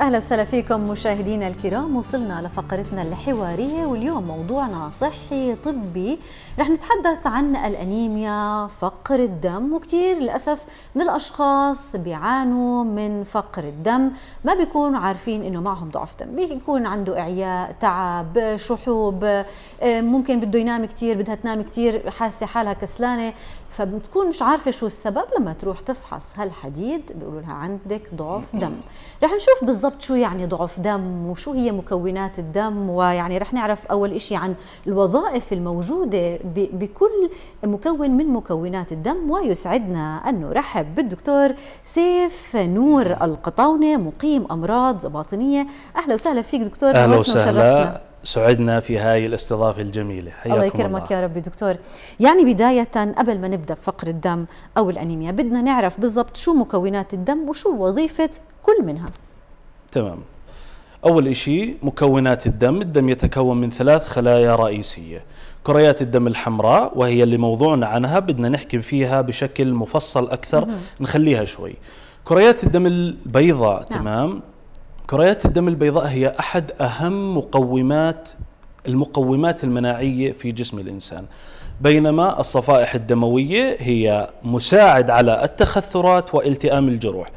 أهلا وسهلا فيكم مشاهدينا الكرام وصلنا لفقرتنا الحوارية واليوم موضوعنا صحي طبي رح نتحدث عن الأنيميا فقر الدم وكتير للأسف من الأشخاص بيعانوا من فقر الدم ما بيكونوا عارفين إنه معهم ضعف دم بيكون عنده إعياء تعب شحوب آه، ممكن بده ينام كتير بدها تنام كتير حاسة حالها كسلانة فبتكون مش عارفه شو السبب لما تروح تفحص هالحديد بيقولوا لها عندك ضعف دم رح نشوف بالضبط شو يعني ضعف دم وشو هي مكونات الدم ويعني رح نعرف اول شيء عن الوظائف الموجوده بكل مكون من مكونات الدم ويسعدنا ان نرحب بالدكتور سيف نور القطاونه مقيم امراض باطنيه اهلا وسهلا فيك دكتور اهلا وسهلا سعدنا في هاي الاستضافة الجميلة حياكم الله يكرمك الله. يا رب دكتور يعني بداية قبل ما نبدأ بفقر الدم أو الأنيميا بدنا نعرف بالضبط شو مكونات الدم وشو وظيفة كل منها تمام أول شيء مكونات الدم الدم يتكون من ثلاث خلايا رئيسية كريات الدم الحمراء وهي اللي موضوعنا عنها بدنا نحكي فيها بشكل مفصل أكثر نخليها شوي كريات الدم البيضاء نعم. تمام كريات الدم البيضاء هي احد اهم مقومات المقومات المناعيه في جسم الانسان بينما الصفائح الدمويه هي مساعد على التخثرات والتئام الجروح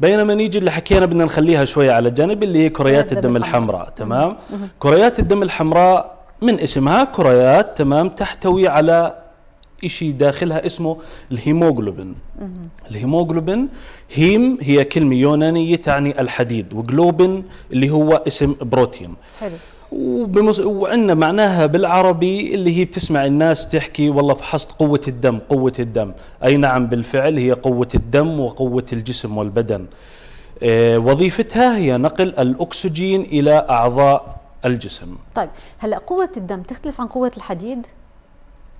بينما نيجي اللي حكينا بدنا نخليها شويه على جنب اللي هي كريات الدم الحمراء تمام كريات الدم الحمراء من اسمها كريات تمام تحتوي على شيء داخلها اسمه الهيموغلوبين الهيموغلوبين هيم هي كلمة يونانية تعني الحديد وجلوبين اللي هو اسم بروتين حلو وبمز... وعندنا معناها بالعربي اللي هي بتسمع الناس تحكي والله فحصت قوة الدم قوة الدم أي نعم بالفعل هي قوة الدم وقوة الجسم والبدن آه وظيفتها هي نقل الأكسجين إلى أعضاء الجسم طيب هلأ قوة الدم تختلف عن قوة الحديد؟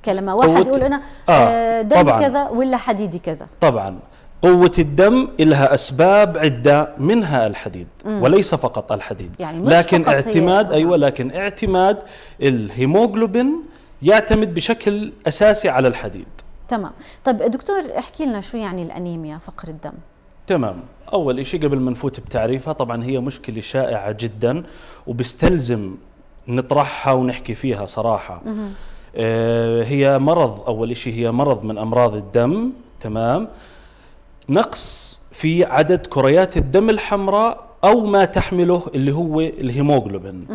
كلمه واحد قوة... يقول انا آه،, آه دم طبعاً كذا ولا حديدي كذا طبعا قوة الدم لها أسباب عدة منها الحديد مم. وليس فقط الحديد يعني مش لكن فقط اعتماد هي. أيوة آه. لكن اعتماد الهيموغلوبين يعتمد بشكل أساسي على الحديد تمام طب دكتور احكي لنا شو يعني الأنيميا فقر الدم تمام أول شيء قبل ما نفوت بتعريفها طبعا هي مشكلة شائعة جدا وبستلزم نطرحها ونحكي فيها صراحة مم. آه، هي مرض أول شيء هي مرض من أمراض الدم تمام نقص في عدد كريات الدم الحمراء أو ما تحمله اللي هو الهيموغلوبين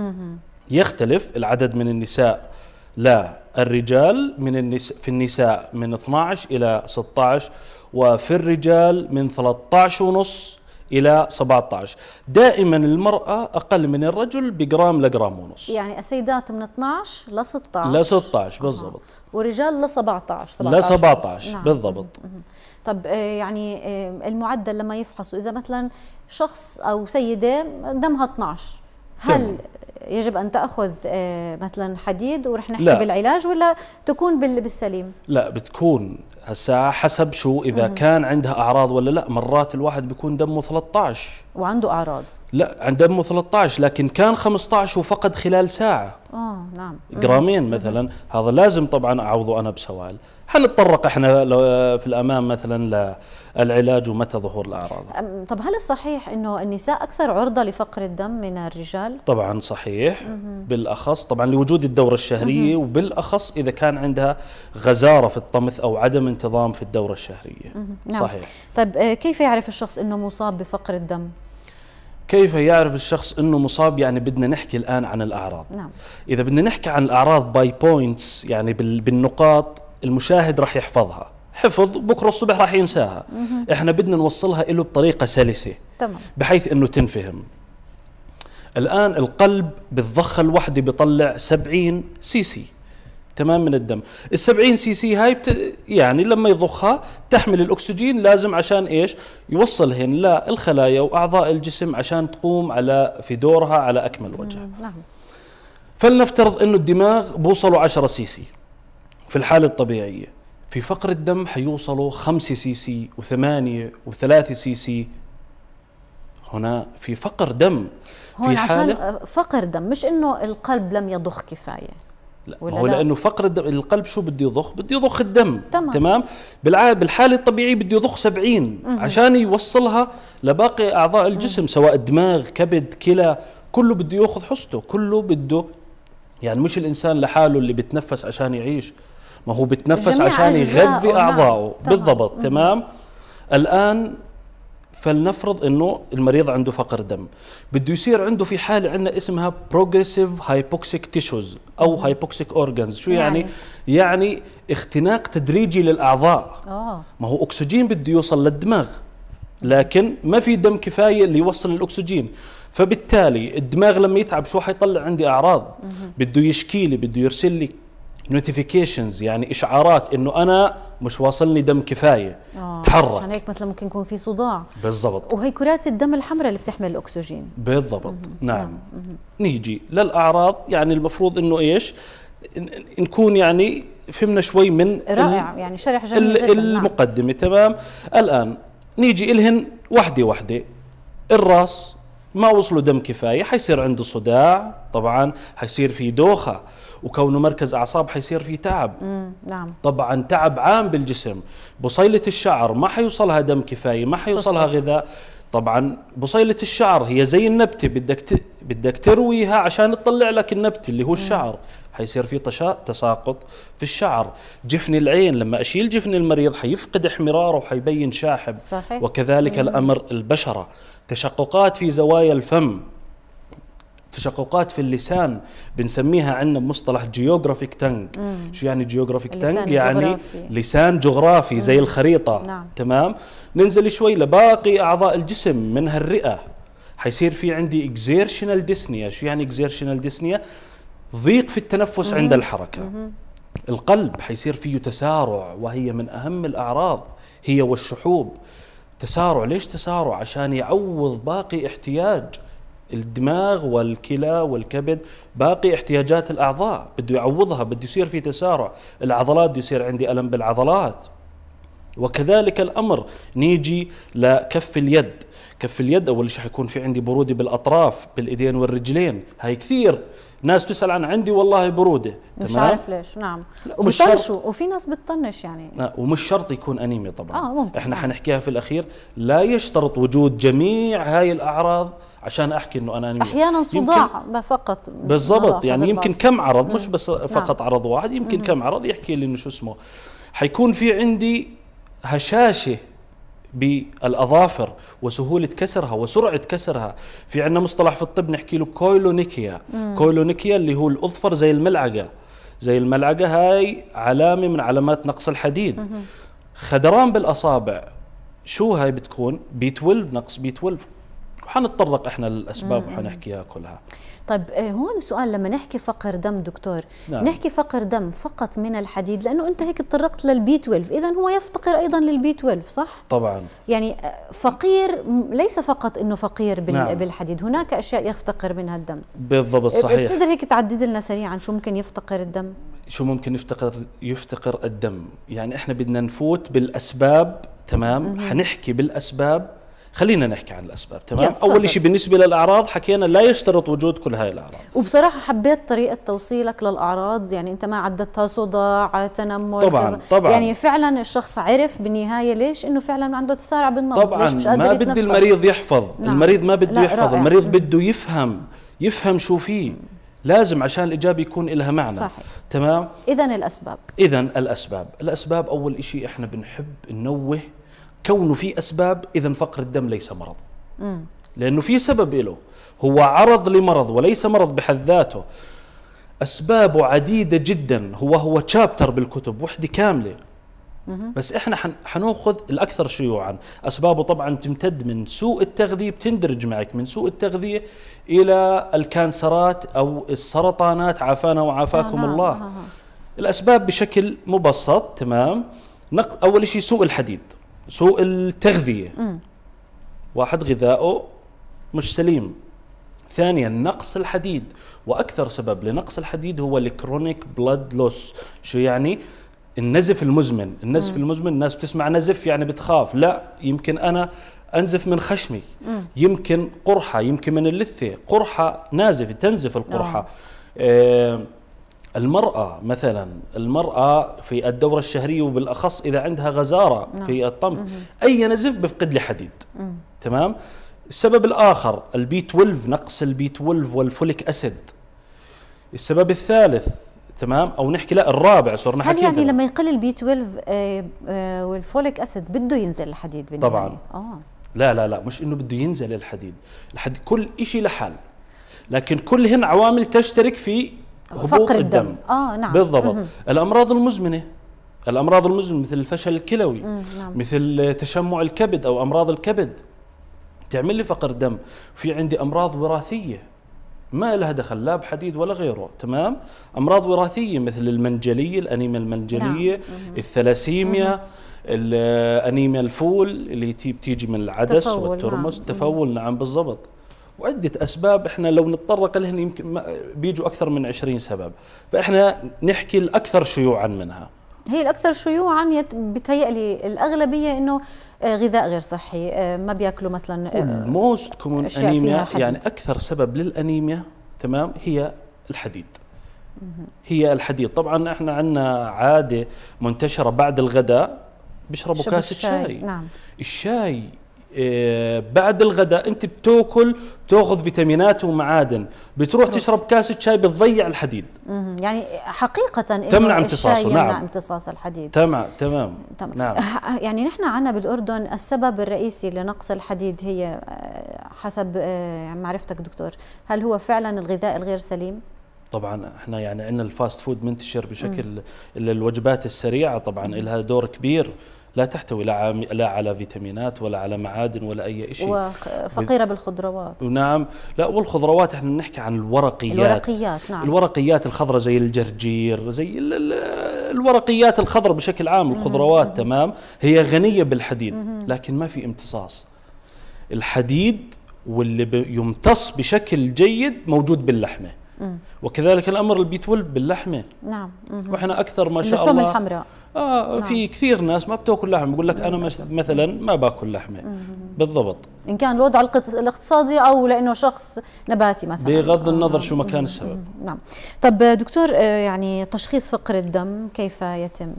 يختلف العدد من النساء لا الرجال من النساء في النساء من 12 إلى 16 وفي الرجال من 13 ونص إلى 17 دائما المرأة أقل من الرجل بجرام لجرام ونص يعني السيدات من 12 ل 16 ل 16 بالضبط آه. ورجال ل 17 17 ل 17 نعم. بالضبط طب آه، يعني آه، المعدل لما يفحصوا إذا مثلا شخص أو سيدة دمها 12 هل تمام. يجب ان تاخذ آه، مثلا حديد ورح نحكي لا. بالعلاج ولا تكون بالسليم لا بتكون هسا حسب شو اذا مم. كان عندها اعراض ولا لا مرات الواحد بيكون دمه 13 وعنده اعراض لا عند دمه 13 لكن كان 15 وفقد خلال ساعه اه نعم جرامين مثلا هذا لازم طبعا اعوضه انا بسوائل حنتطرق احنا في الامام مثلا للعلاج ومتى ظهور الاعراض طب هل الصحيح انه النساء اكثر عرضه لفقر الدم من الرجال طبعا صحيح بالاخص طبعا لوجود الدوره الشهريه وبالاخص اذا كان عندها غزاره في الطمث او عدم انتظام في الدوره الشهريه نعم. صحيح طيب آه، كيف يعرف الشخص انه مصاب بفقر الدم كيف يعرف الشخص انه مصاب يعني بدنا نحكي الان عن الاعراض نعم. اذا بدنا نحكي عن الاعراض باي بوينتس يعني بالنقاط المشاهد راح يحفظها حفظ بكره الصبح راح ينساها مه. احنا بدنا نوصلها له بطريقه سلسه تمام. بحيث انه تنفهم الان القلب بالضخه الواحده بيطلع 70 سي سي تمام من الدم ال 70 سي سي هاي بت... يعني لما يضخها تحمل الاكسجين لازم عشان ايش يوصلهن للخلايا واعضاء الجسم عشان تقوم على في دورها على اكمل وجه نعم فلنفترض انه الدماغ بوصلوا 10 سي سي في الحالة الطبيعية في فقر الدم حيوصلوا 5 سي سي و8 و3 سي سي هنا في فقر دم هون في حالة عشان فقر دم مش انه القلب لم يضخ كفايه لا ولا هو لا؟ لانه فقر الدم القلب شو بده يضخ بده يضخ الدم تمام, تمام؟ بالحاله الطبيعيه بده يضخ 70 عشان يوصلها لباقي اعضاء الجسم مم. سواء دماغ كبد كلى كله بده ياخذ حصته كله بده يعني مش الانسان لحاله اللي بتنفس عشان يعيش ما هو بتنفس عشان يغذي نعم، اعضائه بالضبط تمام؟ الان فلنفرض انه المريض عنده فقر دم بده يصير عنده في حاله عندنا اسمها بروجريسيف هايبوكسيك تيشوز او هايبوكسيك اورجانز شو يعني يعني, يعني اختناق تدريجي للاعضاء آه. ما هو اكسجين بده يوصل للدماغ لكن ما في دم كفايه اللي يوصل الاكسجين فبالتالي الدماغ لما يتعب شو حيطلع عندي اعراض بده يشكي لي بده يرسل لي نوتيفيكيشنز يعني اشعارات انه انا مش واصلني دم كفايه آه تحرك عشان هيك مثلا ممكن يكون في صداع بالضبط وهي كرات الدم الحمراء اللي بتحمل الاكسجين بالضبط مم. نعم مم. نعم. نيجي للاعراض يعني المفروض انه ايش نكون يعني فهمنا شوي من رائع يعني شرح جميل جدا نعم. المقدمه نعم. تمام الان نيجي الهن وحده وحده الراس ما وصلوا دم كفايه حيصير عنده صداع طبعا حيصير في دوخه وكونه مركز اعصاب حيصير فيه تعب مم. نعم طبعا تعب عام بالجسم بصيله الشعر ما حيوصلها دم كفايه ما حيوصلها غذاء طبعا بصيله الشعر هي زي النبته بدك ت... بدك ترويها عشان تطلع لك النبته اللي هو الشعر حيصير في طشاء تساقط في الشعر جفن العين لما اشيل جفن المريض حيفقد احمراره وحيبين شاحب صحيح. وكذلك مم. الامر البشره تشققات في زوايا الفم تشققات في اللسان بنسميها عندنا بمصطلح جيوغرافيك تنج شو يعني جيوغرافيك تنج يعني لسان جغرافي مم. زي الخريطه نعم. تمام ننزل شوي لباقي اعضاء الجسم منها الرئه حيصير في عندي اكزيرشنال ديسنيا شو يعني اكزيرشنال ديسنيا ضيق في التنفس مم. عند الحركه مم. القلب حيصير فيه تسارع وهي من اهم الاعراض هي والشحوب تسارع ليش تسارع عشان يعوض باقي احتياج الدماغ والكلى والكبد باقي احتياجات الاعضاء بده يعوضها بده يصير في تسارع العضلات بده يصير عندي الم بالعضلات وكذلك الامر نيجي لكف اليد كف اليد اول شيء حيكون في عندي بروده بالاطراف بالايدين والرجلين هاي كثير ناس تسال عن عندي والله بروده مش تمام؟ عارف ليش نعم وبطنشوا ومش شرط وفي ناس بتطنش يعني ومش شرط يكون انيميا طبعا آه ممكن. احنا آه. حنحكيها في الاخير لا يشترط وجود جميع هاي الاعراض عشان احكي انه انا انيميا احيانا صداع فقط بالضبط آه، يعني يمكن كم عرض مش بس نعم. فقط نعم. عرض واحد يمكن مم. كم عرض يحكي لي انه شو اسمه حيكون في عندي هشاشه بالاظافر وسهوله كسرها وسرعه كسرها في عندنا مصطلح في الطب نحكي له كويلونيكيا كويلونيكيا اللي هو الاظفر زي الملعقه زي الملعقه هاي علامه من علامات نقص الحديد مم. خدران بالاصابع شو هاي بتكون بي 12 نقص بي 12 وحنتطرق احنا للاسباب وحنحكيها كلها طيب آه، هون السؤال لما نحكي فقر دم دكتور نعم. نحكي فقر دم فقط من الحديد لانه انت هيك تطرقت للبي 12 اذا هو يفتقر ايضا للبي 12 صح طبعا يعني آه، فقير ليس فقط انه فقير بال نعم. بالحديد هناك اشياء يفتقر منها الدم بالضبط صحيح بتقدر هيك تعدد لنا سريعا شو ممكن يفتقر الدم شو ممكن يفتقر يفتقر الدم يعني احنا بدنا نفوت بالاسباب تمام مم. حنحكي بالاسباب خلينا نحكي عن الاسباب تمام اول شيء بالنسبه للاعراض حكينا لا يشترط وجود كل هاي الاعراض وبصراحه حبيت طريقه توصيلك للاعراض يعني انت ما عددتها صداع تنمر طبعا كذا. طبعا يعني فعلا الشخص عرف بالنهايه ليش انه فعلا عنده تسارع بالنبض طبعا ليش مش قادر ما بده المريض يحفظ نعم. المريض ما بده يحفظ رائع. المريض بده يفهم يفهم شو فيه لازم عشان الإجابة يكون لها معنى صحيح. تمام إذا الأسباب إذا الأسباب الأسباب أول شيء إحنا بنحب ننوه كونه في أسباب إذا فقر الدم ليس مرض مم. لأنه في سبب له هو عرض لمرض وليس مرض بحد ذاته أسبابه عديدة جدا هو هو تشابتر بالكتب وحدة كاملة بس احنا حناخذ الاكثر شيوعا اسبابه طبعا تمتد من سوء التغذيه بتندرج معك من سوء التغذيه الى الكانسرات او السرطانات عافانا وعافاكم آه، نعم، الله آه، آه. الاسباب بشكل مبسط تمام اول شيء سوء الحديد سوء التغذيه مم. واحد غذائه مش سليم ثانيا نقص الحديد واكثر سبب لنقص الحديد هو الكرونيك بلاد لوس شو يعني النزف المزمن النزف مم. المزمن الناس بتسمع نزف يعني بتخاف لا يمكن انا انزف من خشمي مم. يمكن قرحه يمكن من اللثه قرحه نازفه تنزف القرحه آه. آه المرأة مثلا المرأة في الدورة الشهرية وبالأخص إذا عندها غزارة نعم. في الطمث أي نزف بفقد لحديد مم. تمام السبب الآخر البي 12 نقص البي 12 والفوليك أسيد السبب الثالث تمام او نحكي لا الرابع صرنا هل يعني لما يقل البي 12 آه، آه، والفوليك اسيد بده ينزل الحديد بالنهايه طبعا اه لا لا لا مش انه بده ينزل الحديد الحديد كل شيء لحال لكن كلهن عوامل تشترك في فقر الدم. الدم اه نعم بالضبط مم. الامراض المزمنه الامراض المزمنه مثل الفشل الكلوي مم. نعم. مثل تشمع الكبد او امراض الكبد تعمل لي فقر دم في عندي امراض وراثيه ما لها دخل لا بحديد ولا غيره تمام امراض وراثيه مثل المنجليه الانيميا المنجليه نعم. الثلاسيميا الانيميا الفول اللي بتيجي من العدس والترمس نعم. نعم بالضبط وعدة أسباب إحنا لو نتطرق لهن يمكن بيجوا أكثر من 20 سبب فإحنا نحكي الأكثر شيوعا منها هي الأكثر شيوعا بتهيألي الأغلبية إنه آه، غذاء غير صحي آه، ما بياكلوا مثلا موست آه، كومون أنيميا يعني أكثر سبب للأنيميا تمام هي الحديد هي الحديد طبعا احنا عندنا عاده منتشره بعد الغداء بيشربوا كاسه شاي نعم. الشاي إيه، بعد الغداء انت بتاكل بتاخذ فيتامينات ومعادن بتروح تشرب كاسه شاي بتضيع الحديد يعني حقيقه انه تمنع امتصاصه نعم تمنع امتصاص الحديد تمام تمام تمام نعم. يعني نحن عندنا بالاردن السبب الرئيسي لنقص الحديد هي آه، حسب آه، معرفتك دكتور هل هو فعلا الغذاء الغير سليم طبعا احنا يعني عندنا الفاست فود منتشر بشكل الوجبات السريعه طبعا لها دور كبير لا تحتوي لا, لا على فيتامينات ولا على معادن ولا اي شيء وفقيره بالخضروات نعم لا والخضروات احنا بنحكي عن الورقيات الورقيات نعم الورقيات الخضراء زي الجرجير زي الورقيات الخضراء بشكل عام الخضروات تمام هي غنيه بالحديد لكن ما في امتصاص الحديد واللي بيمتص بشكل جيد موجود باللحمه وكذلك الامر البي 12 باللحمه نعم واحنا اكثر ما شاء الله الحمراء اه نعم. في كثير ناس ما بتاكل لحم بقول لك انا نعم. مثلا ما باكل لحمه بالضبط ان كان الوضع الاقتصادي او لانه شخص نباتي مثلا بغض النظر شو ما كان السبب نعم طب دكتور آه، يعني تشخيص فقر الدم كيف يتم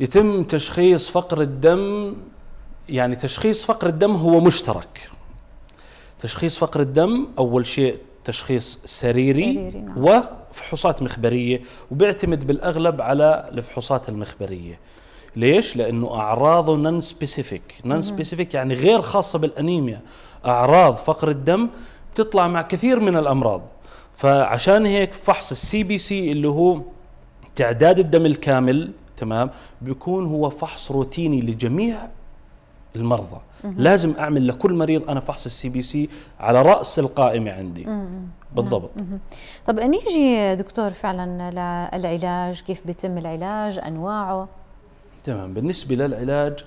يتم تشخيص فقر الدم يعني تشخيص فقر الدم هو مشترك تشخيص فقر الدم اول شيء تشخيص سريري, سريري نعم. فحوصات مخبرية وبيعتمد بالأغلب على الفحوصات المخبرية ليش؟ لأنه أعراضه نون سبيسيفيك نون سبيسيفيك يعني غير خاصة بالأنيميا أعراض فقر الدم بتطلع مع كثير من الأمراض فعشان هيك فحص السي بي سي اللي هو تعداد الدم الكامل تمام بيكون هو فحص روتيني لجميع المرضى مم. لازم اعمل لكل مريض انا فحص السي بي سي على راس القائمه عندي مم. بالضبط مم. نعم، طب نيجي دكتور فعلا للعلاج كيف بيتم العلاج انواعه تمام بالنسبه للعلاج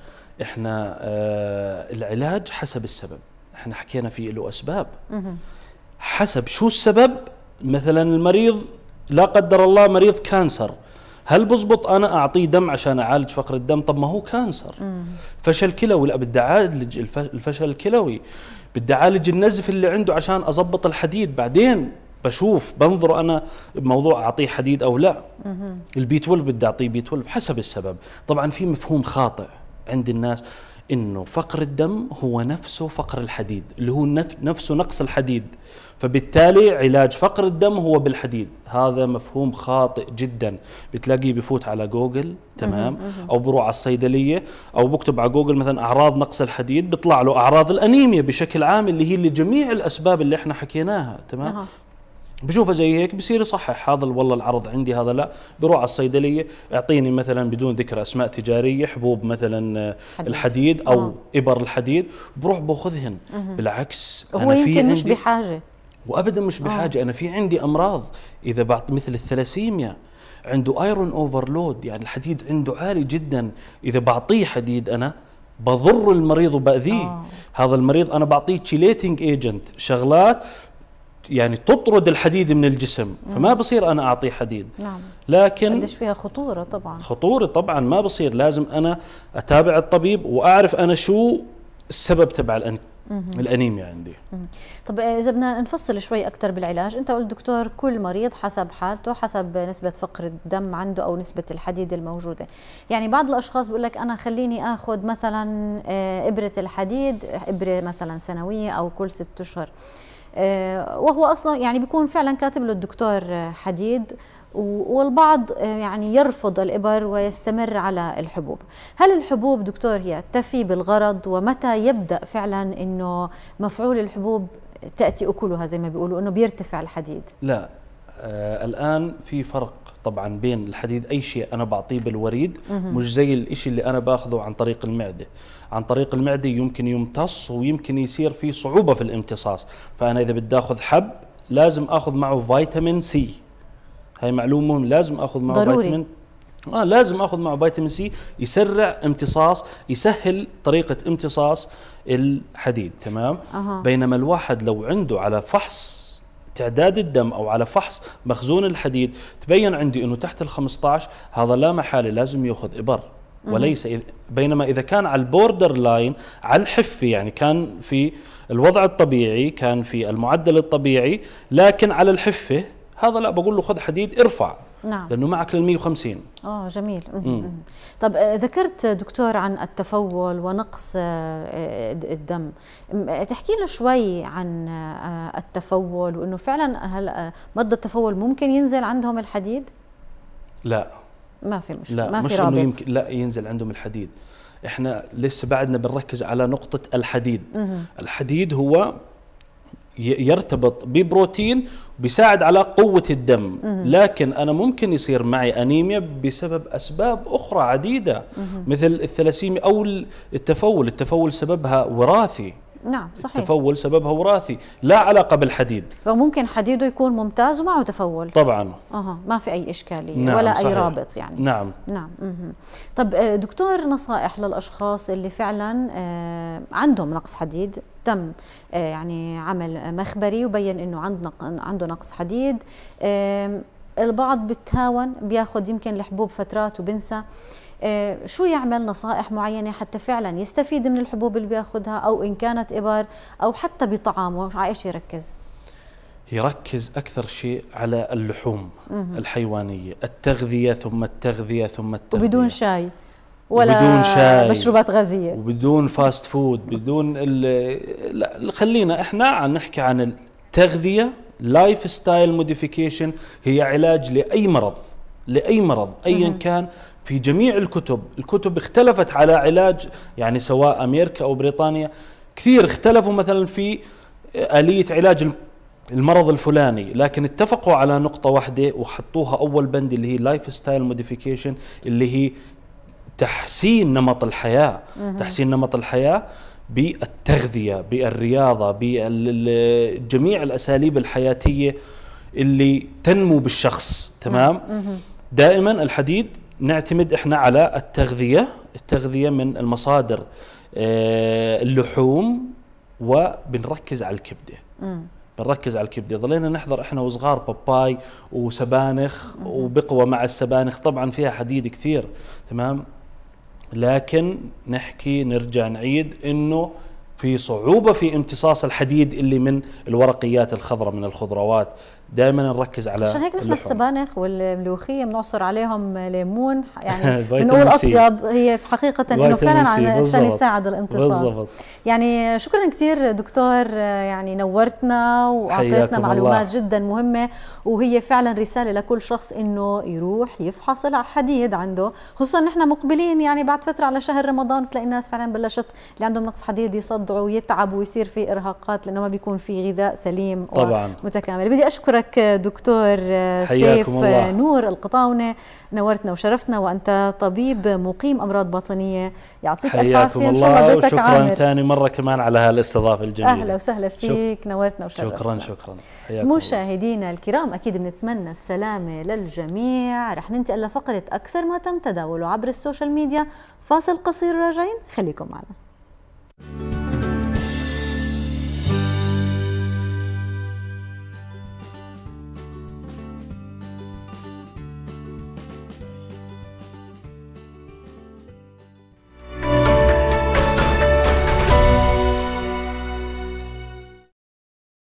احنا آه العلاج حسب السبب احنا حكينا فيه له اسباب حسب شو السبب مثلا المريض لا قدر الله مريض كانسر هل بزبط انا اعطيه دم عشان اعالج فقر الدم طب ما هو كانسر مم. فشل كلوي لا بدي اعالج الفشل الكلوي بدي اعالج النزف اللي عنده عشان اضبط الحديد بعدين بشوف بنظر انا بموضوع اعطيه حديد او لا البي 12 بدي اعطيه بي 12 حسب السبب طبعا في مفهوم خاطئ عند الناس انه فقر الدم هو نفسه فقر الحديد اللي هو نفسه نقص الحديد فبالتالي علاج فقر الدم هو بالحديد هذا مفهوم خاطئ جدا بتلاقيه بفوت على جوجل تمام او بروح على الصيدليه او بكتب على جوجل مثلا اعراض نقص الحديد بيطلع له اعراض الانيميا بشكل عام اللي هي لجميع الاسباب اللي احنا حكيناها تمام بشوفه زي هيك بصير يصحح هذا والله العرض عندي هذا لا بروح على الصيدليه اعطيني مثلا بدون ذكر اسماء تجاريه حبوب مثلا آه، حديد. الحديد او آه. ابر الحديد بروح باخذهن مه. بالعكس هو أنا يمكن مش بحاجه وابدا مش آه. بحاجه آه. انا في عندي امراض اذا بعت مثل الثلاسيميا عنده ايرون اوفرلود يعني الحديد عنده عالي جدا اذا بعطيه حديد انا بضر المريض وباذيه آه. هذا المريض انا بعطيه تشيليتنج ايجنت شغلات يعني تطرد الحديد من الجسم فما بصير انا اعطيه حديد نعم لكن قديش فيها خطوره طبعا خطوره طبعا ما بصير لازم انا اتابع الطبيب واعرف انا شو السبب تبع الأن... الانيميا عندي طب آه، اذا بدنا نفصل شوي اكثر بالعلاج انت قلت دكتور كل مريض حسب حالته حسب نسبه فقر الدم عنده او نسبه الحديد الموجوده يعني بعض الاشخاص بيقول لك انا خليني اخذ مثلا آه، ابره الحديد ابره مثلا سنويه او كل ست اشهر آه، وهو اصلا يعني بيكون فعلا كاتب له الدكتور حديد والبعض آه، يعني يرفض الإبر ويستمر على الحبوب هل الحبوب دكتور هي تفي بالغرض ومتى يبدأ فعلا أنه مفعول الحبوب تأتي أكلها زي ما بيقولوا أنه بيرتفع الحديد لا آه الآن في فرق طبعا بين الحديد اي شيء انا بعطيه بالوريد مش زي الشيء اللي انا باخذه عن طريق المعده عن طريق المعده يمكن يمتص ويمكن يصير في صعوبه في الامتصاص فانا اذا بدي اخذ حب لازم اخذ معه فيتامين سي هاي معلومه مهم لازم اخذ معه ضروري. فيتامين اه لازم اخذ معه فيتامين سي يسرع امتصاص يسهل طريقه امتصاص الحديد تمام أه. بينما الواحد لو عنده على فحص تعداد الدم أو على فحص مخزون الحديد تبين عندي أنه تحت ال 15 هذا لا محالة لازم يأخذ إبر وليس بينما اذا كان على البوردر لاين على الحفه يعني كان في الوضع الطبيعي كان في المعدل الطبيعي لكن على الحفه هذا لا بقول له خذ حديد ارفع نعم لانه معك لل 150 اه جميل مم. طب آه، ذكرت دكتور عن التفول ونقص آه، الدم آه، تحكي لنا شوي عن التفول وانه فعلا هل مرضى التفول ممكن ينزل عندهم الحديد لا ما في مشكله لا ما في مش رابط. انه يمكن لا ينزل عندهم الحديد احنا لسه بعدنا بنركز على نقطه الحديد مم. الحديد هو يرتبط ببروتين بيساعد على قوة الدم لكن أنا ممكن يصير معي أنيميا بسبب أسباب أخرى عديدة مثل الثلاسيميا أو التفول التفول سببها وراثي نعم صحيح تفول سببها وراثي لا علاقة بالحديد فممكن حديده يكون ممتاز ومعه تفول طبعا اها ما في أي إشكالية نعم ولا صحيح. أي رابط يعني نعم نعم مه. طب آه، دكتور نصائح للأشخاص اللي فعلا آه، عندهم نقص حديد تم آه، يعني عمل مخبري وبين انه عند عنده نقص حديد البعض بتهاون بياخذ يمكن الحبوب فترات وبنسى آه، شو يعمل نصائح معينة حتى فعلا يستفيد من الحبوب اللي بياخذها أو إن كانت إبر أو حتى بطعامه على إيش يركز؟ يركز أكثر شيء على اللحوم مه. الحيوانية التغذية ثم التغذية ثم التغذية وبدون شاي ولا بدون شاي مشروبات غازية وبدون فاست فود بدون لا خلينا احنا عم نحكي عن التغذية لايف ستايل موديفيكيشن هي علاج لأي مرض لأي مرض أيا كان في جميع الكتب الكتب اختلفت على علاج يعني سواء أمريكا أو بريطانيا كثير اختلفوا مثلا في آلية علاج المرض الفلاني لكن اتفقوا على نقطة واحدة وحطوها أول بند اللي هي لايف ستايل موديفيكيشن اللي هي تحسين نمط الحياة تحسين نمط الحياة بالتغذية بالرياضة بجميع الأساليب الحياتية اللي تنمو بالشخص تمام دائما الحديد نعتمد احنا على التغذيه التغذيه من المصادر آه، اللحوم وبنركز على الكبده بنركز على الكبده ظلينا نحضر احنا وصغار باباي وسبانخ وبقوه مع السبانخ طبعا فيها حديد كثير تمام لكن نحكي نرجع نعيد انه في صعوبه في امتصاص الحديد اللي من الورقيات الخضراء من الخضروات دائما نركز على عشان هيك نحن السبانخ والملوخيه بنعصر عليهم ليمون يعني بنقول اطيب هي في حقيقه انه فعلا عشان يساعد الامتصاص بالزبط. يعني شكرا كثير دكتور يعني نورتنا واعطيتنا معلومات الله. جدا مهمه وهي فعلا رساله لكل شخص انه يروح يفحص الحديد عنده خصوصا نحن مقبلين يعني بعد فتره على شهر رمضان بتلاقي الناس فعلا بلشت اللي عندهم نقص حديد يصدعوا ويتعبوا ويصير في ارهاقات لانه ما بيكون في غذاء سليم طبعا ومتكامل بدي اشكرك بشكرك دكتور آه، سيف آه، الله. نور القطاونة نورتنا وشرفتنا وأنت طبيب مقيم أمراض باطنية يعطيك ألف عافية إن شاء الله وشكرا عامر. ثاني مرة كمان على هالاستضافة الجميلة أهلا وسهلا فيك شك... نورتنا وشرفتنا شكرا شكرا مشاهدينا الكرام أكيد بنتمنى السلامة للجميع رح ننتقل لفقرة أكثر ما تم تداوله عبر السوشيال ميديا فاصل قصير راجعين خليكم معنا